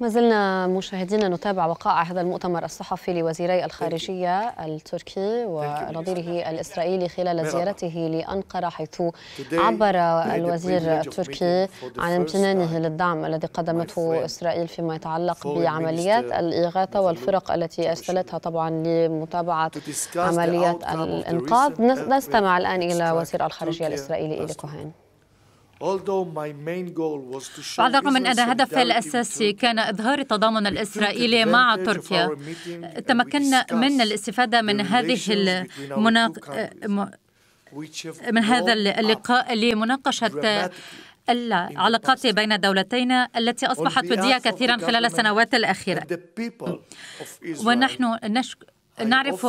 ما زلنا مشاهدينا نتابع وقائع هذا المؤتمر الصحفي لوزيري الخارجية التركي ونظيره الإسرائيلي خلال زيارته لأنقرة حيث عبر الوزير التركي عن امتنانه للدعم الذي قدمته إسرائيل فيما يتعلق بعمليات الإغاثة والفرق التي أرسلتها طبعا لمتابعة عمليات الإنقاذ uh, نستمع الآن إلى وزير الخارجية الإسرائيلي إيلي كوهين بعد الرغم من أن هدفي الأساسي كان إظهار التضامن الإسرائيلي مع تركيا تمكنا من الاستفادة من هذه المناق... من هذا اللقاء لمناقشة العلاقات بين الدولتين التي أصبحت ودية كثيرا خلال السنوات الأخيرة ونحن نشك... نعرف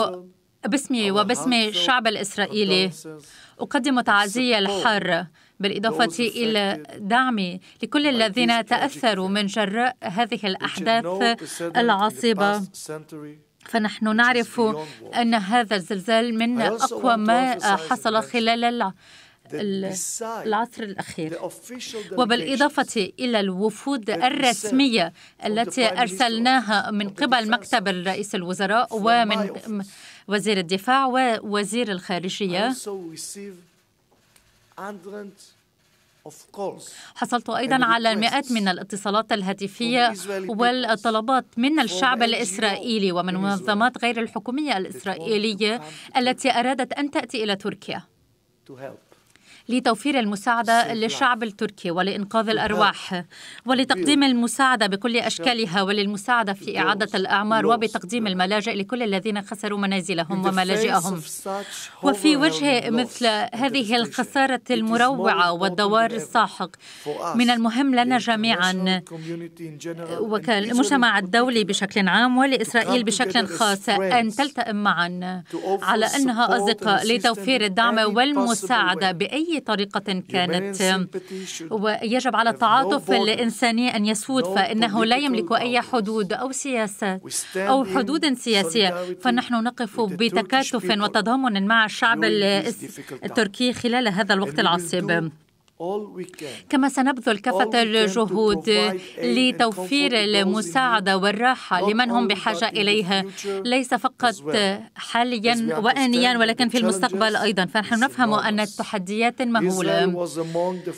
باسمي وباسم الشعب الإسرائيلي أقدم تعزية الحارة بالإضافة إلى دعمي لكل الذين تأثروا من جراء هذه الأحداث العصيبة فنحن نعرف أن هذا الزلزال من أقوى ما حصل خلال العصر الأخير وبالإضافة إلى الوفود الرسمية التي أرسلناها من قبل مكتب الرئيس الوزراء ومن وزير الدفاع ووزير الخارجية حصلت أيضا على المئات من الاتصالات الهاتفية والطلبات من الشعب الإسرائيلي ومن منظمات غير الحكومية الإسرائيلية التي أرادت أن تأتي إلى تركيا. لتوفير المساعدة للشعب التركي ولإنقاذ الأرواح ولتقديم أيوه. المساعدة بكل أشكالها وللمساعدة في إعادة الأعمار وبتقديم الملاجئ لكل الذين خسروا منازلهم وملاجئهم وفي وجه مثل هذه الخسارة المروعة والدوار الساحق من المهم لنا جميعا وكالمجتمع الدولي بشكل عام ولإسرائيل بشكل خاص أن تلتئم معا على أنها أصدقاء لتوفير الدعم والمساعدة بأي بأي طريقة كانت ويجب على التعاطف الإنساني أن يسود فإنه لا يملك أي حدود أو سياسات أو حدود سياسية فنحن نقف بتكاتف وتضامن مع الشعب التركي خلال هذا الوقت العصيب كما سنبذل كافة الجهود لتوفير المساعدة والراحة لمن هم بحاجة إليها ليس فقط حاليا وآنيا ولكن في المستقبل أيضا فنحن نفهم أن التحديات مهولة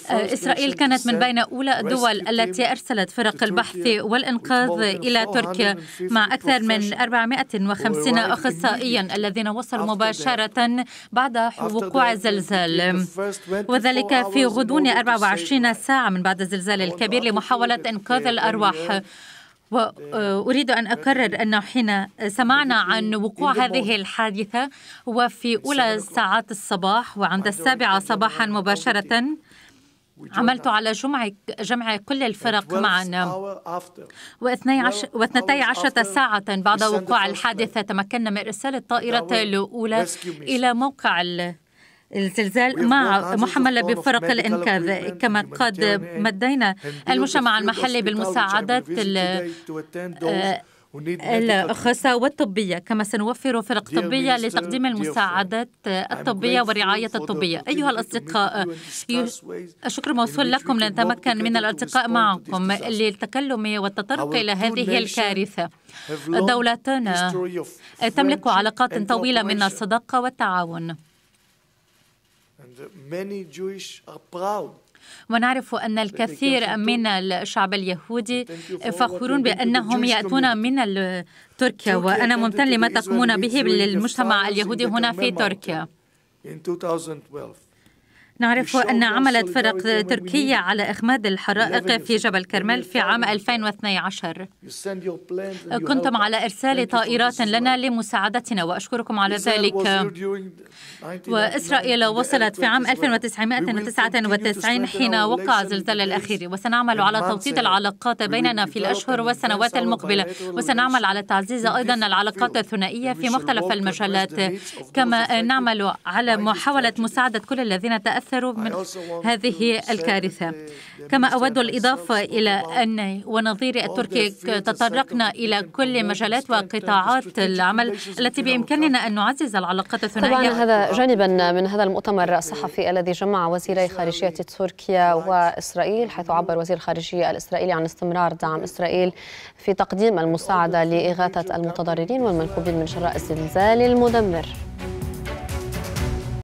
آه، إسرائيل كانت من بين أولى الدول التي أرسلت فرق البحث والإنقاذ إلى تركيا مع أكثر من 450 أخصائيا الذين وصلوا مباشرة بعد وقوع الزلزال وذلك في غدوة دون 24 ساعة من بعد الزلزال الكبير لمحاولة إنقاذ الأرواح وأريد آه، أن أكرر أنه حين سمعنا عن وقوع هذه الحادثة وفي أولى ساعات الصباح وعند السابعة صباحا مباشرة عملت على جمع جمع كل الفرق معا واثنتي عشرة ساعة بعد وقوع الحادثة تمكنا من إرسال الطائرة الأولى إلى موقع الزلزال مع محملة بفرق الإنقاذ كما قد مدينا المجتمع المحلي بالمساعدات آه، الخاصة والطبية كما سنوفر فرق طبية لتقديم المساعدات الطبية والرعاية الطبية أيها الأصدقاء الشكر موصول لكم لنتمكن من الارتقاء معكم للتكلم والتطرق إلى هذه الكارثة دولتنا تملك علاقات طويلة من الصداقة والتعاون ونعرف أن الكثير من الشعب اليهودي فخورون بأنهم يأتون من تركيا وأنا ممتن لما تقومون به للمجتمع اليهودي هنا في تركيا. نعرف أن عملت فرق تركية على إخماد الحرائق في جبل كرمل في عام 2012 كنتم على إرسال طائرات لنا لمساعدتنا وأشكركم على ذلك وإسرائيل وصلت في عام 1999 حين وقع الزلزال الأخير وسنعمل على توطيد العلاقات بيننا في الأشهر والسنوات المقبلة وسنعمل على تعزيز أيضا العلاقات الثنائية في مختلف المجالات كما نعمل على محاولة مساعدة كل الذين تأثروا تأثروا من هذه الكارثة كما أود الإضافة إلى أن ونظيري التركي تطرقنا إلى كل مجالات وقطاعات العمل التي بإمكاننا أن نعزز العلاقات الثنائية طبعا هذا جانبا من هذا المؤتمر الصحفي الذي جمع وزيري خارجية تركيا وإسرائيل حيث عبر وزير الخارجية الإسرائيلي عن استمرار دعم إسرائيل في تقديم المساعدة لإغاثة المتضررين والمنكوبين من شراء الزلزال المدمر